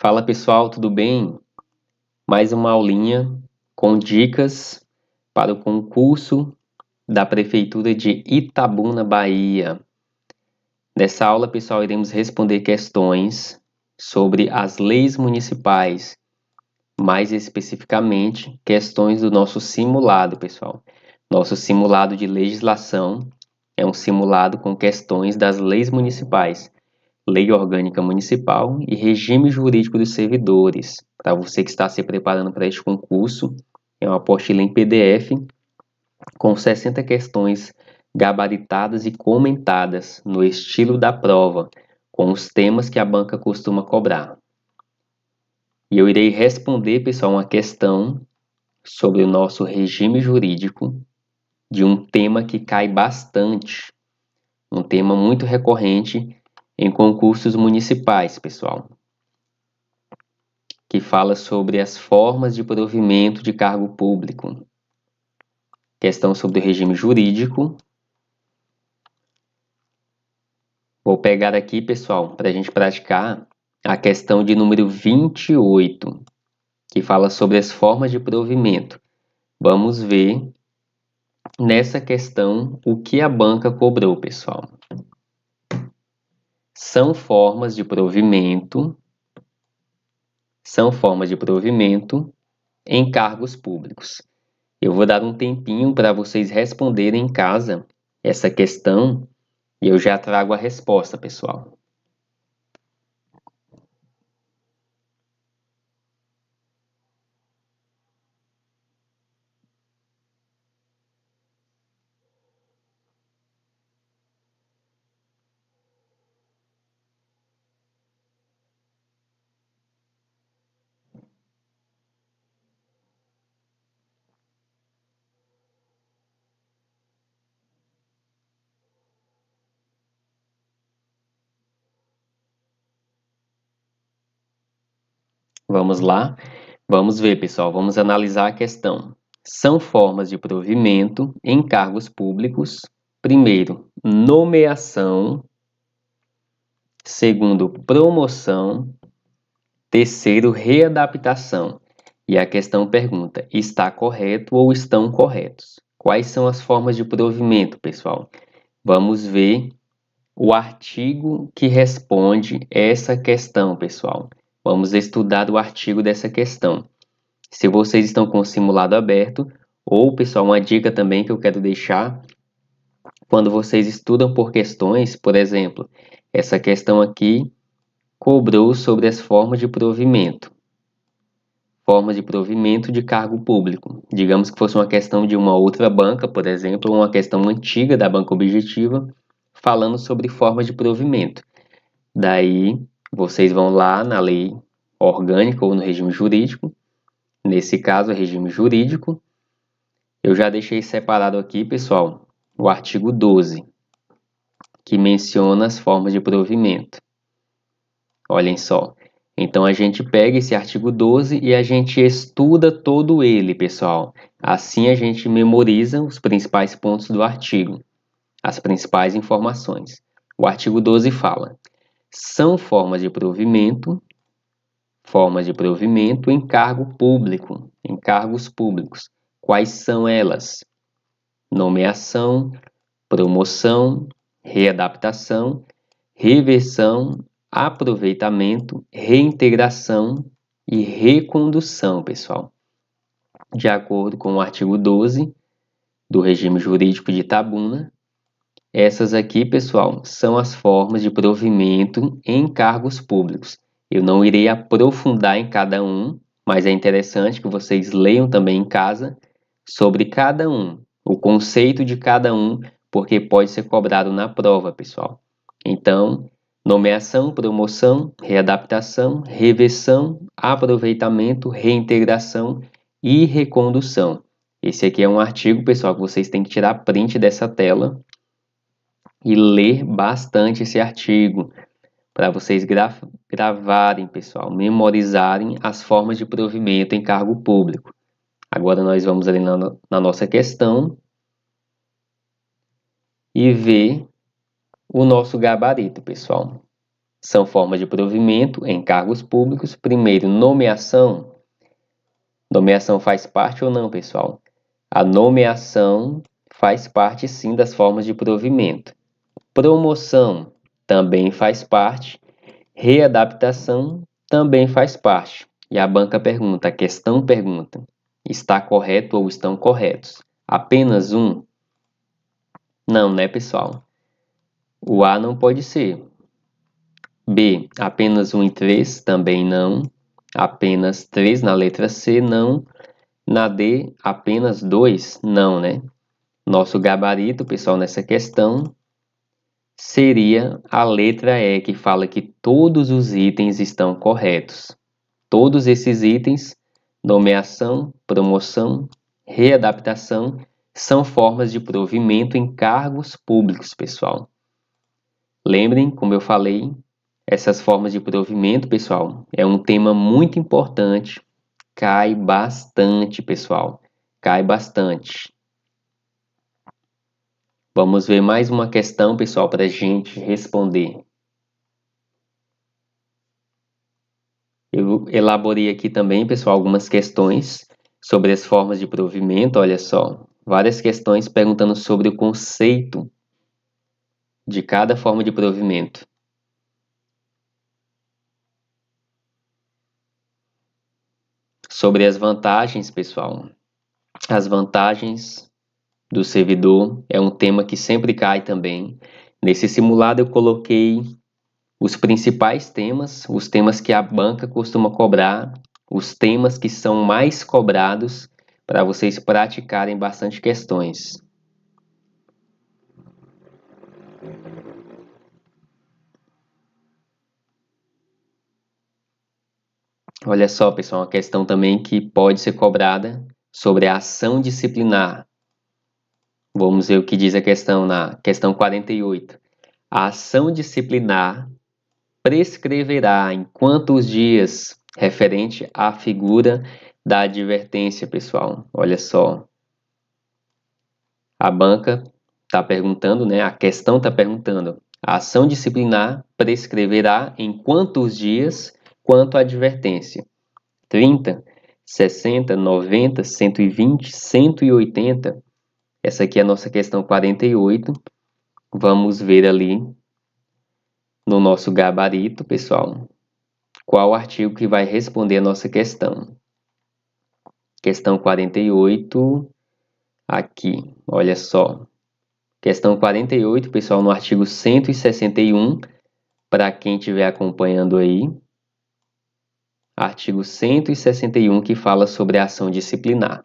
Fala pessoal, tudo bem? Mais uma aulinha com dicas para o concurso da Prefeitura de Itabuna, Bahia. Nessa aula, pessoal, iremos responder questões sobre as leis municipais, mais especificamente questões do nosso simulado, pessoal. Nosso simulado de legislação é um simulado com questões das leis municipais. Lei Orgânica Municipal e Regime Jurídico dos Servidores. Para você que está se preparando para este concurso, é uma apostila em PDF com 60 questões gabaritadas e comentadas no estilo da prova, com os temas que a banca costuma cobrar. E eu irei responder, pessoal, uma questão sobre o nosso regime jurídico de um tema que cai bastante, um tema muito recorrente em concursos municipais, pessoal, que fala sobre as formas de provimento de cargo público, questão sobre o regime jurídico. Vou pegar aqui, pessoal, para a gente praticar a questão de número 28, que fala sobre as formas de provimento. Vamos ver nessa questão o que a banca cobrou, pessoal são formas de provimento, são formas de provimento em cargos públicos. Eu vou dar um tempinho para vocês responderem em casa essa questão e eu já trago a resposta, pessoal. Vamos lá? Vamos ver, pessoal. Vamos analisar a questão. São formas de provimento em cargos públicos. Primeiro, nomeação. Segundo, promoção. Terceiro, readaptação. E a questão pergunta: está correto ou estão corretos? Quais são as formas de provimento, pessoal? Vamos ver o artigo que responde essa questão, pessoal. Vamos estudar o artigo dessa questão. Se vocês estão com o simulado aberto, ou, pessoal, uma dica também que eu quero deixar, quando vocês estudam por questões, por exemplo, essa questão aqui cobrou sobre as formas de provimento. Formas de provimento de cargo público. Digamos que fosse uma questão de uma outra banca, por exemplo, ou uma questão antiga da banca objetiva, falando sobre formas de provimento. Daí, vocês vão lá na lei orgânica ou no regime jurídico. Nesse caso, é regime jurídico. Eu já deixei separado aqui, pessoal, o artigo 12, que menciona as formas de provimento. Olhem só. Então a gente pega esse artigo 12 e a gente estuda todo ele, pessoal. Assim a gente memoriza os principais pontos do artigo, as principais informações. O artigo 12 fala: são formas de provimento, formas de provimento em cargo público, em cargos públicos. Quais são elas? Nomeação, promoção, readaptação, reversão, aproveitamento, reintegração e recondução, pessoal. De acordo com o artigo 12 do regime jurídico de Tabuna, essas aqui, pessoal, são as formas de provimento em cargos públicos. Eu não irei aprofundar em cada um, mas é interessante que vocês leiam também em casa sobre cada um, o conceito de cada um, porque pode ser cobrado na prova, pessoal. Então, nomeação, promoção, readaptação, reversão, aproveitamento, reintegração e recondução. Esse aqui é um artigo, pessoal, que vocês têm que tirar print dessa tela e ler bastante esse artigo para vocês gravarem, pessoal, memorizarem as formas de provimento em cargo público. Agora nós vamos ali na, na nossa questão e ver o nosso gabarito, pessoal. São formas de provimento em cargos públicos. Primeiro, nomeação. Nomeação faz parte ou não, pessoal? A nomeação faz parte sim das formas de provimento. Promoção também faz parte. Readaptação também faz parte. E a banca pergunta, a questão pergunta: está correto ou estão corretos? Apenas um? Não, né, pessoal? O A não pode ser. B, apenas um e três também não. Apenas três na letra C não. Na D, apenas dois, não, né? Nosso gabarito, pessoal, nessa questão seria a letra E, que fala que todos os itens estão corretos. Todos esses itens, nomeação, promoção, readaptação, são formas de provimento em cargos públicos, pessoal. Lembrem, como eu falei, essas formas de provimento, pessoal, é um tema muito importante. Cai bastante, pessoal. Cai bastante. Vamos ver mais uma questão, pessoal, para a gente responder. Eu elaborei aqui também, pessoal, algumas questões sobre as formas de provimento. Olha só, várias questões perguntando sobre o conceito de cada forma de provimento. Sobre as vantagens, pessoal. As vantagens do servidor é um tema que sempre cai também. Nesse simulado eu coloquei os principais temas, os temas que a banca costuma cobrar, os temas que são mais cobrados para vocês praticarem bastante questões. Olha só, pessoal, uma questão também que pode ser cobrada sobre a ação disciplinar. Vamos ver o que diz a questão na questão 48. A ação disciplinar prescreverá em quantos dias referente à figura da advertência, pessoal. Olha só. A banca está perguntando, né? A questão está perguntando. A ação disciplinar prescreverá em quantos dias quanto à advertência? 30, 60, 90, 120, 180, essa aqui é a nossa questão 48. Vamos ver ali no nosso gabarito, pessoal, qual artigo que vai responder a nossa questão. Questão 48 aqui, olha só. Questão 48, pessoal, no artigo 161, para quem estiver acompanhando aí. Artigo 161 que fala sobre a ação disciplinar.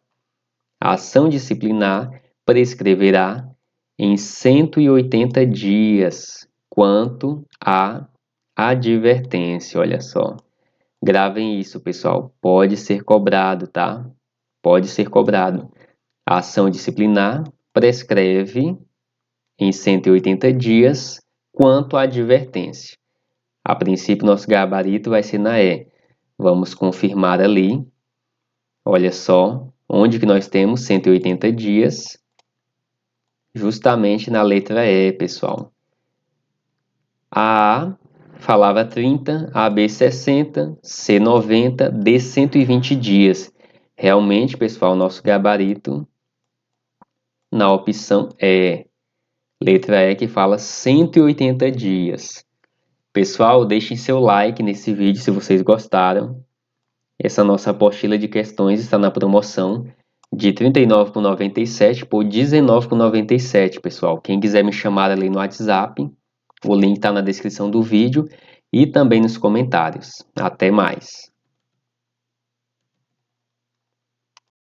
A ação disciplinar prescreverá em 180 dias quanto à advertência. Olha só. Gravem isso, pessoal. Pode ser cobrado, tá? Pode ser cobrado. A ação disciplinar prescreve em 180 dias quanto à advertência. A princípio, nosso gabarito vai ser na E. Vamos confirmar ali. Olha só, onde que nós temos 180 dias justamente na letra E, pessoal. A falava 30, AB 60, C 90, D 120 dias. Realmente, pessoal, nosso gabarito na opção E. Letra E que fala 180 dias. Pessoal, deixem seu like nesse vídeo se vocês gostaram. Essa nossa apostila de questões está na promoção de 39,97 por 19,97, por pessoal. Quem quiser me chamar ali no WhatsApp, o link está na descrição do vídeo e também nos comentários. Até mais.